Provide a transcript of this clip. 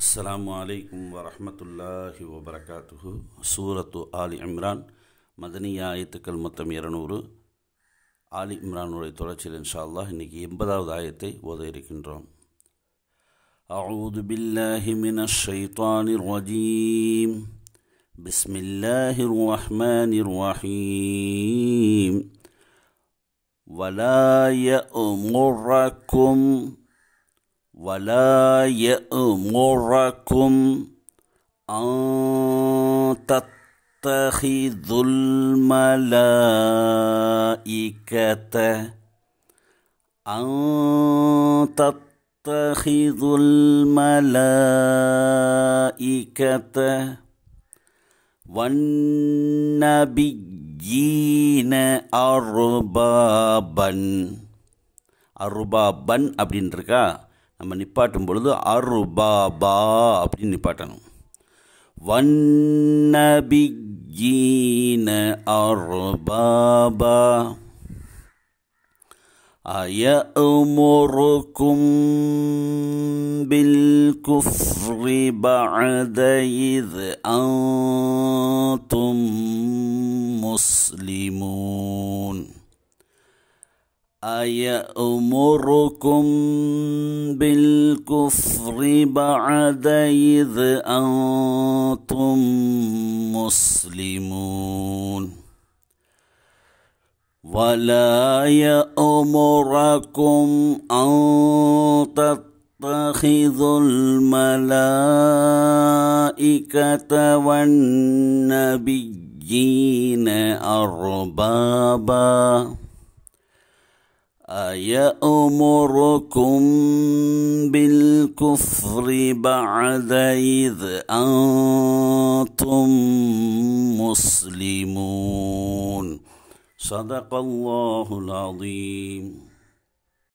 السلام عليكم ورحمة الله وبركاته سورة آل عمران كلمة ஆயத்துக்கள் மொத்தம் இருநூறு ஆலி இம்ரானுடைய தொடர்ச்சியில் இன்ஷா அல்லாஹ் இன்றைக்கி எண்பதாவது ஆயத்தை ஓத இருக்கின்றோம் أعوذ بالله من الشيطان الرجيم بسم الله الرحمن الرحيم ولا يأمركم ولا يأمركم أن تتخذوا الملائكة أن تتخذوا الملائكة والنبيين أربابا அருபாபன் அப்படின்னு நம்ம நிப்பாட்டும் பொழுது அரு பா பா அப்படின்னு நிப்பாட்டணும் வன்னபிஜீன அர்பாபா أيأمركم بالكفر بعد إذ أنتم مسلمون أيأمركم بالكفر بعد إذ أنتم مسلمون ولا يأمركم أن تتخذوا الملائكة والنبيين أرباباً أيأمركم بالكفر بعد إذ أنتم مسلمون صدق الله العظيم